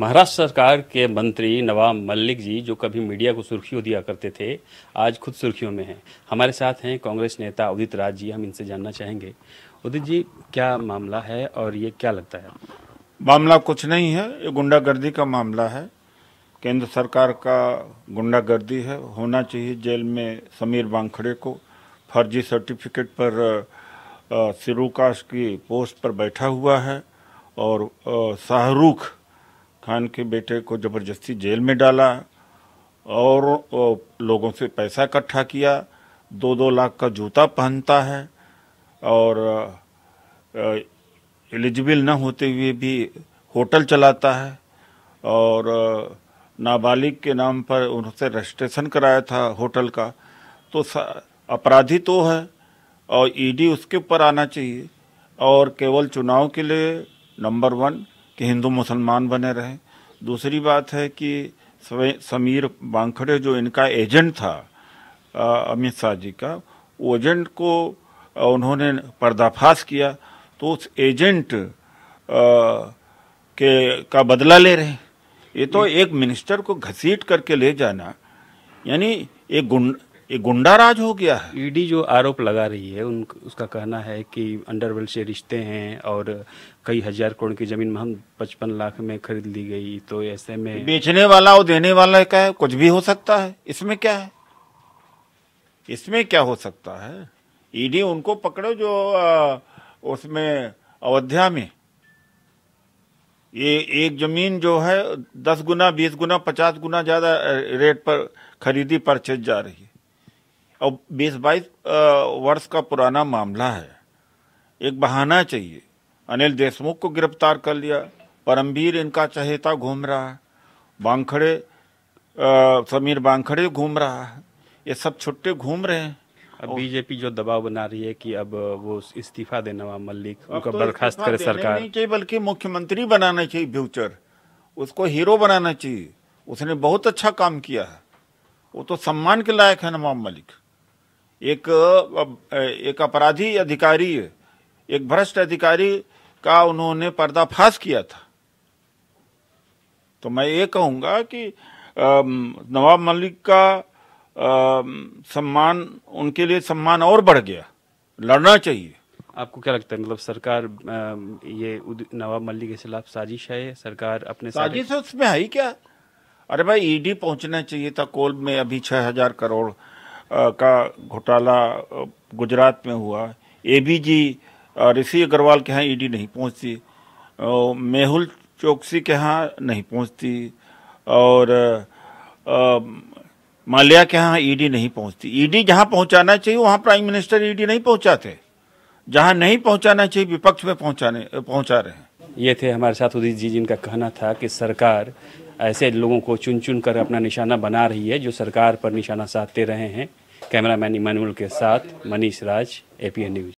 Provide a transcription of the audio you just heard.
महाराष्ट्र सरकार के मंत्री नवाब मलिक जी जो कभी मीडिया को सुर्खियों दिया करते थे आज खुद सुर्खियों में हैं हमारे साथ हैं कांग्रेस नेता उदित राज जी हम इनसे जानना चाहेंगे उदित जी क्या मामला है और ये क्या लगता है मामला कुछ नहीं है ये गुंडागर्दी का मामला है केंद्र सरकार का गुंडागर्दी है होना चाहिए जेल में समीर बांखड़े को फर्जी सर्टिफिकेट पर सिरूकाश की पोस्ट पर बैठा हुआ है और शाहरुख खान के बेटे को ज़बरदस्ती जेल में डाला और लोगों से पैसा इकट्ठा किया दो दो लाख का जूता पहनता है और एलिजिबल न होते हुए भी होटल चलाता है और नाबालिग के नाम पर उनसे रजिस्ट्रेशन कराया था होटल का तो अपराधी तो है और ईडी उसके ऊपर आना चाहिए और केवल चुनाव के लिए नंबर वन कि हिंदू मुसलमान बने रहें दूसरी बात है कि समीर बांखड़े जो इनका एजेंट था अमित शाह जी का वो एजेंट को उन्होंने पर्दाफाश किया तो उस एजेंट आ, के का बदला ले रहे ये तो हम्म। एक मिनिस्टर को घसीट करके ले जाना यानी एक गुंड ये गुंडा राज हो गया है ईडी जो आरोप लगा रही है उन उसका कहना है कि अंडरवर्ल्ड से रिश्ते हैं और कई हजार करोड़ की जमीन हम पचपन लाख में खरीद ली गई तो ऐसे में बेचने वाला और देने वाला क्या है कुछ भी हो सकता है इसमें क्या है इसमें क्या हो सकता है ईडी उनको पकड़ो जो उसमें अयोध्या में ये एक जमीन जो है दस गुना बीस गुना पचास गुना ज्यादा रेट पर खरीदी परचेज जा रही है और बीस बाईस वर्ष का पुराना मामला है एक बहाना चाहिए अनिल देशमुख को गिरफ्तार कर लिया परमवीर इनका चहेता घूम रहा है बांखड़े समीर बांखड़े घूम रहा है ये सब छुट्टे घूम रहे हैं अब बीजेपी जो दबाव बना रही है कि अब वो इस्तीफा देना नवाब मल्लिक उनका तो बर्खास्त करे सरकार नहीं चाहिए बल्कि मुख्यमंत्री बनाना चाहिए फ्यूचर उसको हीरो बनाना चाहिए उसने बहुत अच्छा काम किया है वो तो सम्मान के लायक है नवाब मलिक एक एक अपराधी अधिकारी एक भ्रष्ट अधिकारी का उन्होंने पर्दाफाश किया था तो मैं ये कहूंगा कि नवाब मलिक का सम्मान उनके लिए सम्मान और बढ़ गया लड़ना चाहिए आपको क्या लगता है मतलब सरकार ये नवाब मलिक के खिलाफ साजिश है सरकार अपने साजिश उसमें है ही क्या अरे भाई ईडी पहुंचना चाहिए था कोल में अभी छह हजार करोड़ का घोटाला गुजरात में हुआ एबीजी ऋषि अग्रवाल के यहाँ ईडी नहीं पहुँचती मेहुल चौकसी के यहाँ नहीं पहुँचती और माल्या के यहाँ ईडी नहीं पहुँचती ईडी जहाँ पहुँचाना चाहिए वहाँ प्राइम मिनिस्टर ईडी नहीं पहुँचाते जहाँ नहीं पहुँचाना चाहिए विपक्ष में पहुँचाने पहुँचा रहे हैं ये थे हमारे साथ उदित जी जिनका कहना था कि सरकार ऐसे लोगों को चुन चुन कर अपना निशाना बना रही है जो सरकार पर निशाना साधते रहे हैं कैमरामैन इमानुअल के साथ मनीष राज एपीएन न्यूज